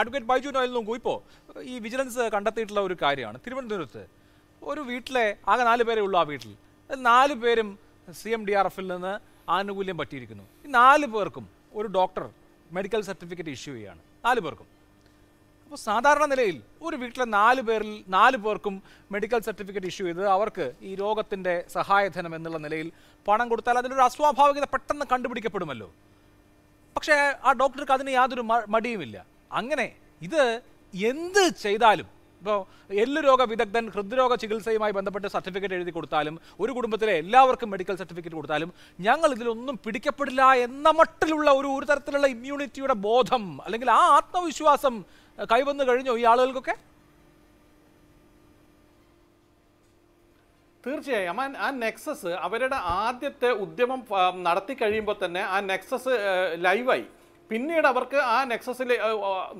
advocate Baiju Noel നോക്കൂ ഇപ്പോൾ ഈ വിജിലൻസ് കണ്ടെത്തിയിട്ടുള്ള ഒരു കാര്യമാണ് തിരുവനന്തപുരത്ത് ഒരു വീട്ടിലെ ആകെ നാല് പേരേ ഉള്ളൂ ആ വീട്ടിൽ നാല് പേരും സി എം ഡി ആർ എഫിൽ നിന്ന് ആനുകൂല്യം പറ്റിയിരിക്കുന്നു ഈ നാല് പേർക്കും ഒരു ഡോക്ടർ മെഡിക്കൽ സർട്ടിഫിക്കറ്റ് ഇഷ്യൂ ചെയ്യുകയാണ് നാല് പേർക്കും അപ്പോൾ സാധാരണ നിലയിൽ ഒരു വീട്ടിലെ നാല് പേരിൽ നാല് പേർക്കും മെഡിക്കൽ സർട്ടിഫിക്കറ്റ് ഇഷ്യൂ ചെയ്ത് അവർക്ക് ഈ രോഗത്തിൻ്റെ സഹായധനം എന്നുള്ള നിലയിൽ പണം കൊടുത്താൽ അതിലൊരു അസ്വാഭാവികത പെട്ടെന്ന് കണ്ടുപിടിക്കപ്പെടുമല്ലോ പക്ഷേ ആ ഡോക്ടർക്ക് അതിന് യാതൊരു മടിയുമില്ല അങ്ങനെ ഇത് എന്ത് ചെയ്താലും ഇപ്പോൾ രോഗ വിദഗ്ധൻ ഹൃദ്രോഗ ചികിത്സയുമായി ബന്ധപ്പെട്ട് സർട്ടിഫിക്കറ്റ് എഴുതി കൊടുത്താലും ഒരു കുടുംബത്തിലെ എല്ലാവർക്കും മെഡിക്കൽ സർട്ടിഫിക്കറ്റ് കൊടുത്താലും ഞങ്ങൾ ഇതിലൊന്നും പിടിക്കപ്പെടില്ല എന്ന മട്ടിലുള്ള ഒരു ഒരു തരത്തിലുള്ള ഇമ്മ്യൂണിറ്റിയുടെ ബോധം അല്ലെങ്കിൽ ആ ആത്മവിശ്വാസം കൈവന്നു കഴിഞ്ഞോ ഈ ആളുകൾക്കൊക്കെ തീർച്ചയായും ആ നെക്സസ് അവരുടെ ആദ്യത്തെ ഉദ്യമം നടത്തി കഴിയുമ്പോൾ തന്നെ ആ നെക്സസ് ലൈവായി പിന്നീട് അവർക്ക് ആ നെക്സസിലെ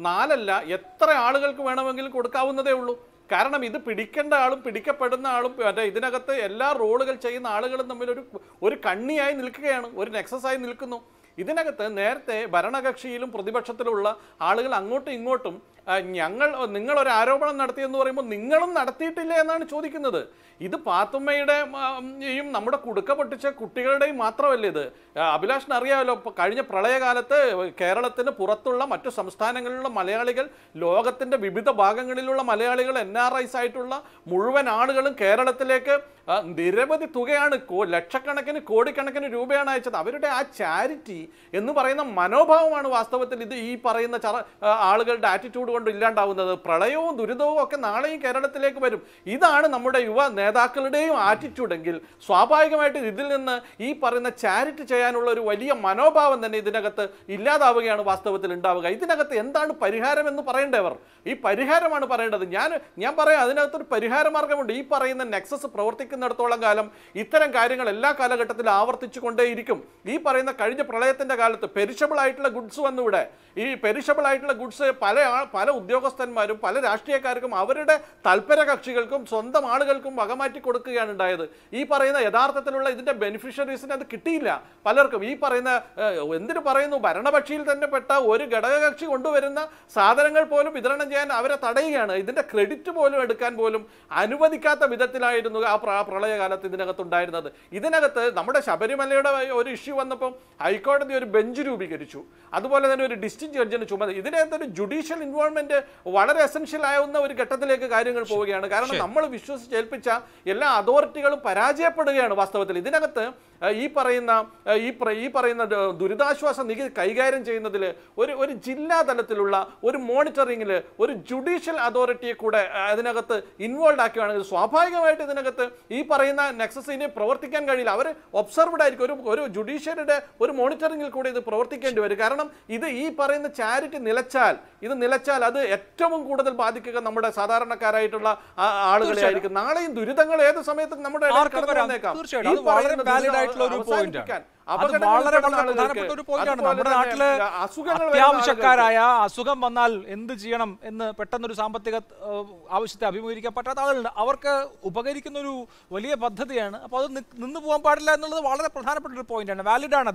നാലല്ല എത്ര ആളുകൾക്ക് വേണമെങ്കിലും കൊടുക്കാവുന്നതേ ഉള്ളൂ കാരണം ഇത് പിടിക്കേണ്ട ആളും പിടിക്കപ്പെടുന്ന ആളും മറ്റേ ഇതിനകത്ത് എല്ലാ റോളുകൾ ചെയ്യുന്ന ആളുകളും തമ്മിൽ ഒരു ഒരു കണ്ണിയായി നിൽക്കുകയാണ് ഒരു നെക്സസായി നിൽക്കുന്നു ഇതിനകത്ത് നേരത്തെ ഭരണകക്ഷിയിലും പ്രതിപക്ഷത്തിലുമുള്ള ആളുകൾ അങ്ങോട്ടും ഇങ്ങോട്ടും ഞങ്ങൾ നിങ്ങളൊരു ആരോപണം നടത്തിയെന്ന് പറയുമ്പോൾ നിങ്ങളും നടത്തിയിട്ടില്ല എന്നാണ് ചോദിക്കുന്നത് ഇത് പാത്തുമ്മയുടെ നമ്മുടെ കുടുക്ക പൊട്ടിച്ച കുട്ടികളുടെയും മാത്രമല്ല ഇത് അഭിലാഷിന് അറിയാമല്ലോ കഴിഞ്ഞ പ്രളയകാലത്ത് കേരളത്തിന് പുറത്തുള്ള മറ്റു സംസ്ഥാനങ്ങളിലുള്ള മലയാളികൾ ലോകത്തിൻ്റെ വിവിധ ഭാഗങ്ങളിലുള്ള മലയാളികൾ എൻ ആർ ഐസ് ആയിട്ടുള്ള മുഴുവൻ ആളുകളും കേരളത്തിലേക്ക് നിരവധി തുകയാണ് ലക്ഷക്കണക്കിന് കോടിക്കണക്കിന് രൂപയാണ് അയച്ചത് അവരുടെ ആ ചാരിറ്റി എന്ന് പറയുന്ന മനോഭാവമാണ് വാസ്തവത്തിൽ ഇത് ഈ പറയുന്ന ചറ ആളുകളുടെ ആറ്റിറ്റ്യൂഡ് കൊണ്ട് ഇല്ലാണ്ടാവുന്നത് പ്രളയവും ദുരിതവും ഒക്കെ നാളെയും കേരളത്തിലേക്ക് വരും ഇതാണ് നമ്മുടെ യുവ നേതാക്കളുടെയും ആറ്റിറ്റ്യൂഡെങ്കിൽ സ്വാഭാവികമായിട്ടും ഇതിൽ നിന്ന് ഈ പറയുന്ന ചാരിറ്റി ചെയ്യാനുള്ള ഒരു വലിയ മനോഭാവം തന്നെ ഇതിനകത്ത് ഇല്ലാതാവുകയാണ് വാസ്തവത്തിൽ ഉണ്ടാവുക ഇതിനകത്ത് എന്താണ് പരിഹാരം എന്ന് പറയേണ്ടവർ ഈ പരിഹാരമാണ് പറയേണ്ടത് ഞാൻ ഞാൻ പറയാം അതിനകത്തൊരു പരിഹാര മാർഗമുണ്ട് ഈ പറയുന്ന നെക്സസ് പ്രവർത്തിക്കുന്നിടത്തോളം കാലം ഇത്തരം കാര്യങ്ങൾ എല്ലാ കാലഘട്ടത്തിലും ആവർത്തിച്ചു കൊണ്ടേയിരിക്കും ഈ പറയുന്ന കഴിഞ്ഞ പ്രളയ പ്രളയത്തിൻ്റെ കാലത്ത് പെരിഷബിൾ ആയിട്ടുള്ള ഗുഡ്സ് വന്നിവിടെ ഈ പെരിഷബിൾ ആയിട്ടുള്ള ഗുഡ്സ് പല പല ഉദ്യോഗസ്ഥന്മാരും പല രാഷ്ട്രീയക്കാർക്കും അവരുടെ തൽപര കക്ഷികൾക്കും സ്വന്തം ആളുകൾക്കും വകമാറ്റി കൊടുക്കുകയാണ് ഉണ്ടായത് ഈ പറയുന്ന യഥാർത്ഥത്തിലുള്ള ഇതിൻ്റെ ബെനിഫിഷ്യറീസിന് അത് കിട്ടിയില്ല പലർക്കും ഈ പറയുന്ന എന്തിനു പറയുന്നു ഭരണപക്ഷിയിൽ തന്നെ പെട്ട ഒരു ഘടകകക്ഷി കൊണ്ടുവരുന്ന സാധനങ്ങൾ പോലും വിതരണം ചെയ്യാൻ അവരെ തടയുകയാണ് ഇതിൻ്റെ ക്രെഡിറ്റ് പോലും എടുക്കാൻ പോലും അനുവദിക്കാത്ത വിധത്തിലായിരുന്നു ആ പ്രളയകാലത്ത് ഉണ്ടായിരുന്നത് ഇതിനകത്ത് നമ്മുടെ ശബരിമലയുടെ ഒരു ഇഷ്യൂ വന്നപ്പം ഹൈക്കോടതി കോടതി ഒരു ബെഞ്ച് രൂപീകരിച്ചു അതുപോലെ തന്നെ ഒരു ഡിസ്റ്റിങ് ജഡ്ജിന് ചുമതല ഇതിനകത്ത് ഒരു ജുഡീഷ്യൽ ഇൻവോൾവ്മെന്റ് വളരെ എസൻഷ്യൽ ആവുന്ന ഒരു ഘട്ടത്തിലേക്ക് കാര്യങ്ങൾ പോവുകയാണ് കാരണം നമ്മൾ വിശ്വസിച്ചേൽപ്പിച്ച എല്ലാ അതോറിറ്റികളും പരാജയപ്പെടുകയാണ് വാസ്തവത്തിൽ ഇതിനകത്ത് ഈ പറയുന്ന ഈ ഈ പറയുന്ന ദുരിതാശ്വാസ നികുതി കൈകാര്യം ചെയ്യുന്നതിൽ ഒരു ഒരു ജില്ലാ തലത്തിലുള്ള ഒരു മോണിറ്ററിങ്ങിൽ ഒരു ജുഡീഷ്യൽ അതോറിറ്റിയെ കൂടെ അതിനകത്ത് ഇൻവോൾവ് ആക്കുകയാണെങ്കിൽ സ്വാഭാവികമായിട്ട് ഇതിനകത്ത് ഈ പറയുന്ന നെക്സസിനെ പ്രവർത്തിക്കാൻ കഴിയില്ല അവർ ഒബ്സർവ്ഡ് ആയിരിക്കും ഒരു ഒരു ജുഡീഷ്യറിയുടെ ഒരു മോണിറ്റർ ഫിൽറ്ററിങ്ങിൽ കൂടെ ഇത് പ്രവർത്തിക്കേണ്ടി വരും കാരണം ഇത് ഈ പറയുന്ന ചാരിറ്റി നിലച്ചാൽ ഇത് നിലച്ചാൽ അത് ഏറ്റവും കൂടുതൽ ബാധിക്കുക നമ്മുടെ സാധാരണക്കാരായിട്ടുള്ള ആളുകളെ ആയിരിക്കും നാളെയും ദുരിതങ്ങൾ ഏത് സമയത്തും നമ്മുടെ അത്യാവശ്യക്കാരായ അസുഖം വന്നാൽ എന്ത് ചെയ്യണം എന്ന് പെട്ടെന്നൊരു സാമ്പത്തിക ആവശ്യത്തെ അഭിമുഖീകരിക്കാൻ പറ്റാത്ത ആളുകളുണ്ട് അവർക്ക് ഉപകരിക്കുന്ന ഒരു വലിയ പദ്ധതിയാണ് അപ്പോൾ അത് നിന്ന് പോകാൻ പാടില്ല എന്നുള്ളത് വളരെ പ്രധാനപ്പെട്ട ഒരു പോയിന്റാണ് വാലിഡ് ആണത്